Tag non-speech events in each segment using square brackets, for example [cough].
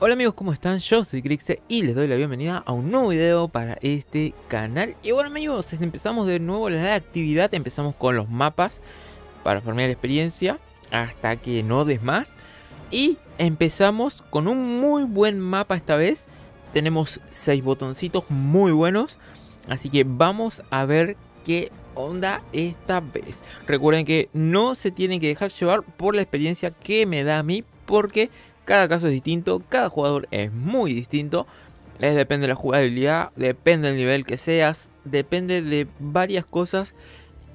Hola amigos, ¿cómo están? Yo soy Grixe y les doy la bienvenida a un nuevo video para este canal. Y bueno amigos, este, empezamos de nuevo la actividad, empezamos con los mapas para formar experiencia hasta que no des más. Y empezamos con un muy buen mapa esta vez, tenemos seis botoncitos muy buenos, así que vamos a ver qué onda esta vez. Recuerden que no se tienen que dejar llevar por la experiencia que me da a mí porque cada caso es distinto, cada jugador es muy distinto. Es, depende de la jugabilidad, depende del nivel que seas, depende de varias cosas.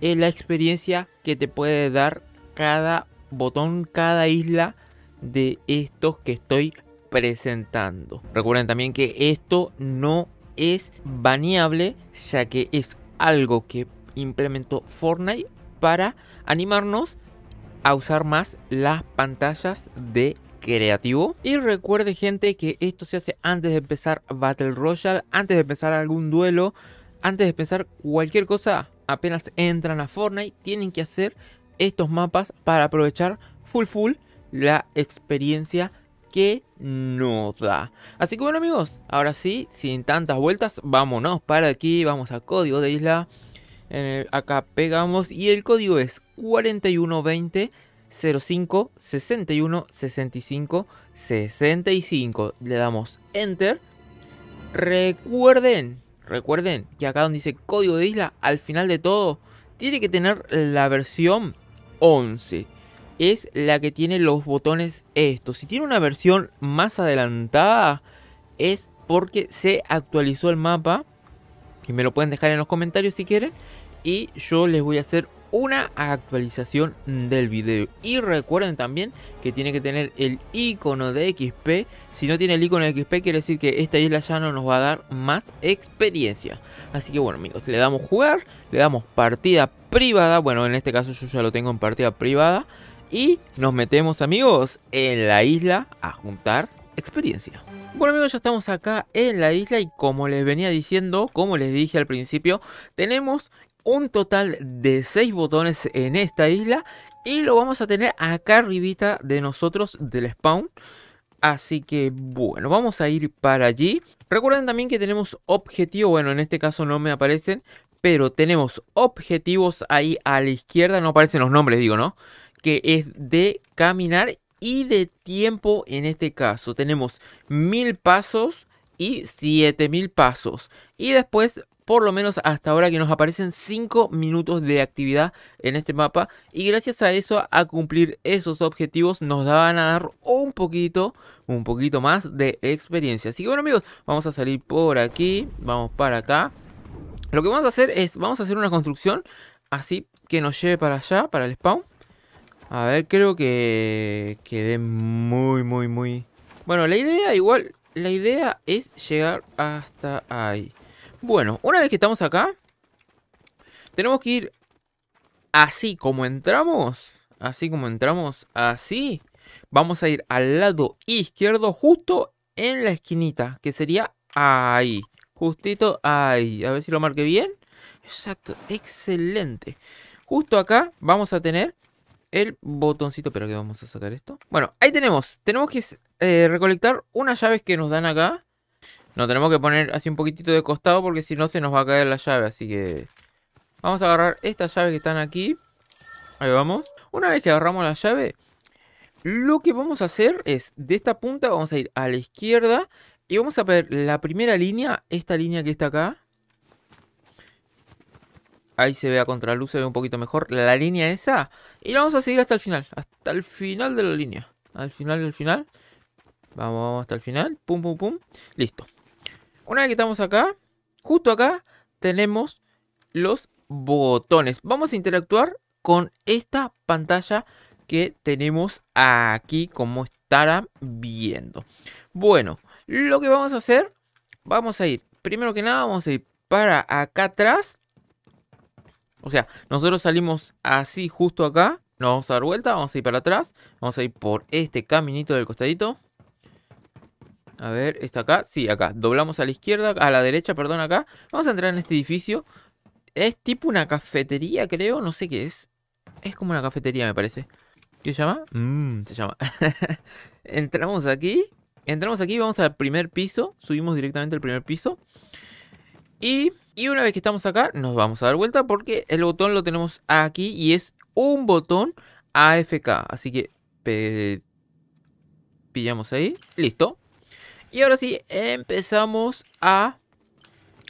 en eh, la experiencia que te puede dar cada botón, cada isla de estos que estoy presentando. Recuerden también que esto no es baneable, ya que es algo que implementó Fortnite para animarnos a usar más las pantallas de creativo. Y recuerde gente que esto se hace antes de empezar Battle Royale, antes de empezar algún duelo, antes de empezar cualquier cosa. Apenas entran a Fortnite, tienen que hacer estos mapas para aprovechar full full la experiencia que nos da. Así que bueno amigos, ahora sí, sin tantas vueltas, vámonos para aquí, vamos a código de isla. acá pegamos y el código es 4120. 05 61 65 65. Le damos enter. Recuerden, recuerden que acá donde dice código de isla, al final de todo, tiene que tener la versión 11. Es la que tiene los botones estos. Si tiene una versión más adelantada, es porque se actualizó el mapa. Y me lo pueden dejar en los comentarios si quieren. Y yo les voy a hacer una actualización del video. Y recuerden también que tiene que tener el icono de XP. Si no tiene el icono de XP, quiere decir que esta isla ya no nos va a dar más experiencia. Así que bueno, amigos, le damos jugar, le damos partida privada. Bueno, en este caso yo ya lo tengo en partida privada. Y nos metemos, amigos, en la isla a juntar experiencia. Bueno amigos, ya estamos acá en la isla y como les venía diciendo, como les dije al principio, tenemos un total de 6 botones en esta isla y lo vamos a tener acá arribita de nosotros del spawn. Así que bueno, vamos a ir para allí. Recuerden también que tenemos objetivos, bueno en este caso no me aparecen, pero tenemos objetivos ahí a la izquierda, no aparecen los nombres digo, ¿no? Que es de caminar y de tiempo en este caso. Tenemos mil pasos, y 7000 pasos. Y después, por lo menos hasta ahora que nos aparecen 5 minutos de actividad en este mapa. Y gracias a eso, a cumplir esos objetivos, nos daban a dar un poquito, un poquito más de experiencia. Así que bueno amigos, vamos a salir por aquí, vamos para acá. Lo que vamos a hacer es, vamos a hacer una construcción así que nos lleve para allá, para el spawn. A ver, creo que Quede muy, muy, muy... Bueno, la idea igual la idea es llegar hasta ahí. Bueno, una vez que estamos acá, tenemos que ir así como entramos. Así como entramos, así. Vamos a ir al lado izquierdo, justo en la esquinita, que sería ahí. Justito ahí. A ver si lo marqué bien. Exacto, excelente. Justo acá vamos a tener el botoncito. Pero que vamos a sacar esto. Bueno, ahí tenemos. Tenemos que eh, recolectar unas llaves que nos dan acá. Nos tenemos que poner así un poquitito de costado porque si no se nos va a caer la llave. Así que vamos a agarrar estas llaves que están aquí. Ahí vamos. Una vez que agarramos la llave, lo que vamos a hacer es de esta punta vamos a ir a la izquierda y vamos a ver la primera línea, esta línea que está acá. Ahí se ve a contraluz, se ve un poquito mejor la línea esa. Y la vamos a seguir hasta el final, hasta el final de la línea. Al final, del final. Vamos, hasta el final. Pum, pum, pum. Listo. Una vez que estamos acá, justo acá, tenemos los botones. Vamos a interactuar con esta pantalla que tenemos aquí, como estarán viendo. Bueno, lo que vamos a hacer, vamos a ir, primero que nada, vamos a ir para acá atrás. O sea, nosotros salimos así justo acá. Nos vamos a dar vuelta, vamos a ir para atrás. Vamos a ir por este caminito del costadito. A ver, está acá. Sí, acá. Doblamos a la izquierda, a la derecha, perdón, acá. Vamos a entrar en este edificio. Es tipo una cafetería, creo. No sé qué es. Es como una cafetería, me parece. ¿Qué se llama? Mmm, se llama. [laughs] Entramos aquí. Entramos aquí, vamos al primer piso. Subimos directamente al primer piso. Y, y una vez que estamos acá, nos vamos a dar vuelta porque el botón lo tenemos aquí y es un botón AFK. Así que pillamos ahí. Listo. Y ahora sí, empezamos a,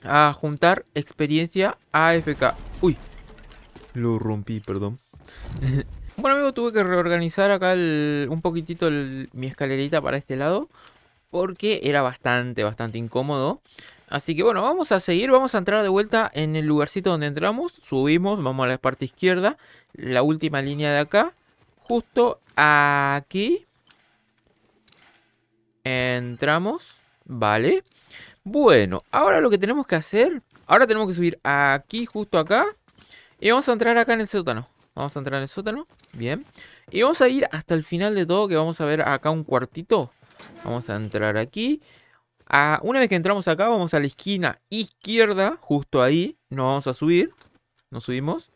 a juntar experiencia AFK. Uy, lo rompí, perdón. [laughs] bueno, amigo, tuve que reorganizar acá un poquitito mi escalerita para este lado. Porque era bastante, bastante incómodo. Así que bueno, vamos a seguir, vamos a entrar de vuelta en el lugarcito donde entramos. Subimos, vamos a la parte izquierda, la última línea de acá. Justo aquí Entramos. Vale. Bueno, ahora lo que tenemos que hacer... Ahora tenemos que subir aquí, justo acá. Y vamos a entrar acá en el sótano. Vamos a entrar en el sótano. Bien. Y vamos a ir hasta el final de todo, que vamos a ver acá un cuartito. Vamos a entrar aquí. una vez que entramos acá, vamos a la esquina izquierda, justo ahí. Nos vamos a subir. Nos subimos.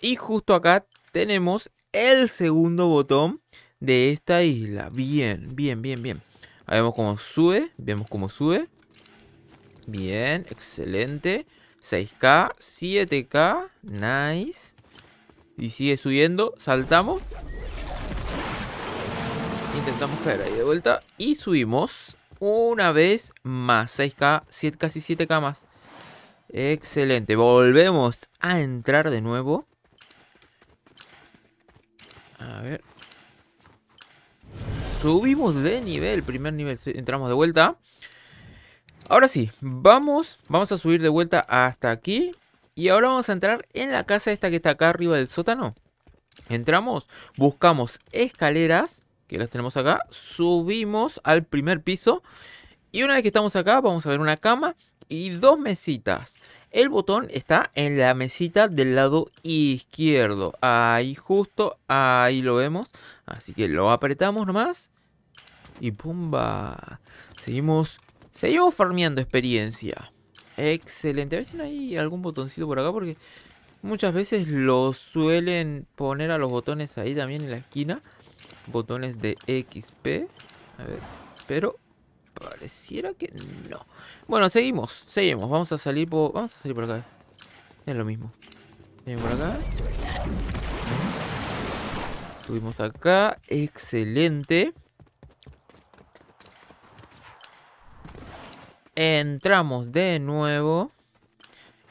Y justo acá tenemos el segundo botón de esta isla. Bien, bien, bien, bien. Ahí vemos cómo sube. Vemos cómo sube. Bien, excelente. 6K, 7K. Nice. Y sigue subiendo. Saltamos. Intentamos caer ahí de vuelta. Y subimos una vez más. 6K, 7, casi 7K más. Excelente. Volvemos a entrar de nuevo. A ver. Subimos de nivel, primer nivel, entramos de vuelta. Ahora sí, vamos, vamos a subir de vuelta hasta aquí. Y ahora vamos a entrar en la casa esta que está acá arriba del sótano. Entramos, buscamos escaleras, que las tenemos acá. Subimos al primer piso. Y una vez que estamos acá, vamos a ver una cama y dos mesitas. El botón está en la mesita del lado izquierdo. Ahí justo, ahí lo vemos. Así que lo apretamos nomás. Y pumba. Seguimos. Seguimos farmeando experiencia. Excelente. A ver si hay algún botoncito por acá. Porque muchas veces lo suelen poner a los botones ahí también en la esquina. Botones de XP. A ver. Pero pareciera que no. Bueno, seguimos. Seguimos. Vamos a salir por... Vamos a salir por acá. Es lo mismo. ven por acá. Subimos acá. Excelente. Entramos de nuevo.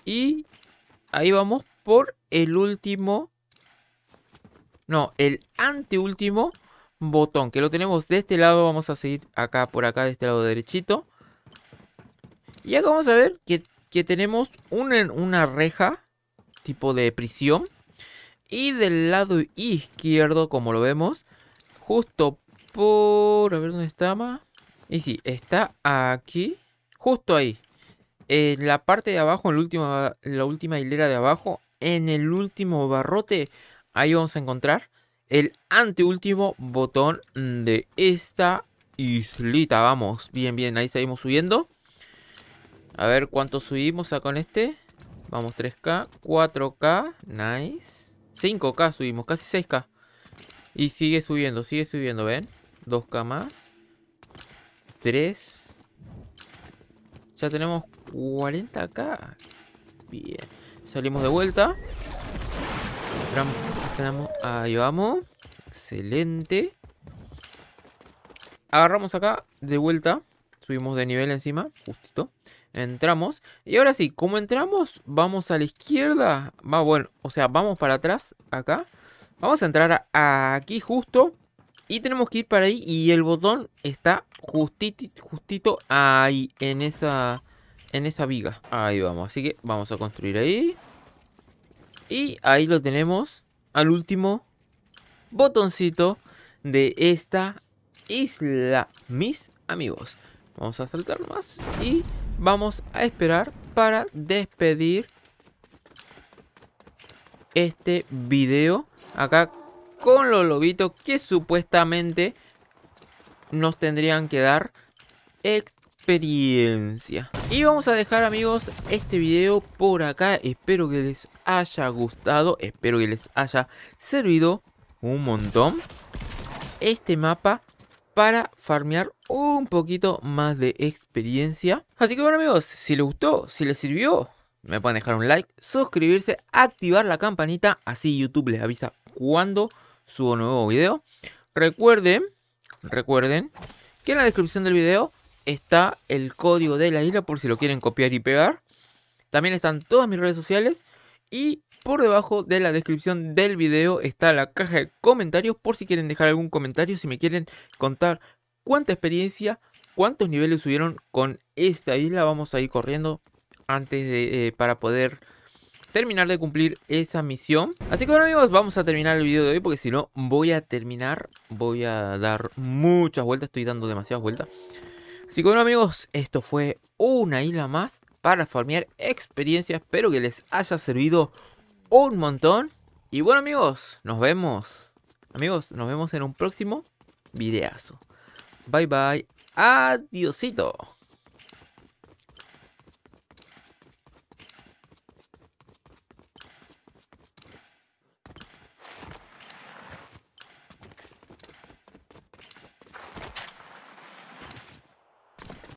Y ahí vamos por el último. No, el anteúltimo botón. Que lo tenemos de este lado. Vamos a seguir acá por acá, de este lado derechito. Y acá vamos a ver que, tenemos una, una reja tipo de prisión. Y del lado izquierdo, como lo vemos, justo por... A ver dónde está más. Y sí, está aquí justo ahí. En la parte de abajo, en la última, la última hilera de abajo, en el último barrote, ahí vamos a encontrar el anteúltimo botón de esta islita. Vamos, bien, bien, ahí seguimos subiendo. A ver cuánto subimos acá con este. Vamos, 3K, 4K, nice. 5K subimos, casi 6K. Y sigue subiendo, sigue subiendo, ¿ven? 2K más. 3. Ya tenemos 40 acá. Bien. Salimos de vuelta. ahí vamos. Excelente. Agarramos acá de vuelta. Subimos de nivel encima. Justito. Entramos. Y ahora sí, como entramos, vamos a la izquierda. Va, bueno, o sea, vamos para atrás acá. Vamos a entrar aquí justo. Y tenemos que ir para ahí y el botón está justito, justito ahí, en esa, en esa viga. Ahí vamos, así que vamos a construir ahí. Y ahí lo tenemos al último botoncito de esta isla, mis amigos. Vamos a saltar más y vamos a esperar para despedir este video. Acá con los lobitos que supuestamente nos tendrían que dar experiencia. Y vamos a dejar amigos este video por acá. Espero que les haya gustado. Espero que les haya servido un montón este mapa para farmear un poquito más de experiencia. Así que bueno amigos, si les gustó, si les sirvió, me pueden dejar un like, suscribirse, activar la campanita, así YouTube les avisa cuando subo nuevo video. Recuerden, recuerden que en la descripción del video está el código de la isla por si lo quieren copiar y pegar. También están todas mis redes sociales y por debajo de la descripción del video está la caja de comentarios por si quieren dejar algún comentario, si me quieren contar cuánta experiencia, cuántos niveles subieron con esta isla. Vamos a ir corriendo antes de eh, para poder terminar de cumplir esa misión. Así que bueno amigos, vamos a terminar el video de hoy porque si no voy a terminar, voy a dar muchas vueltas, estoy dando demasiadas vueltas. Así que bueno amigos, esto fue una isla más para farmear experiencia. Espero que les haya servido un montón. Y bueno amigos, nos vemos. Amigos, nos vemos en un próximo videazo. Bye bye. Adiosito.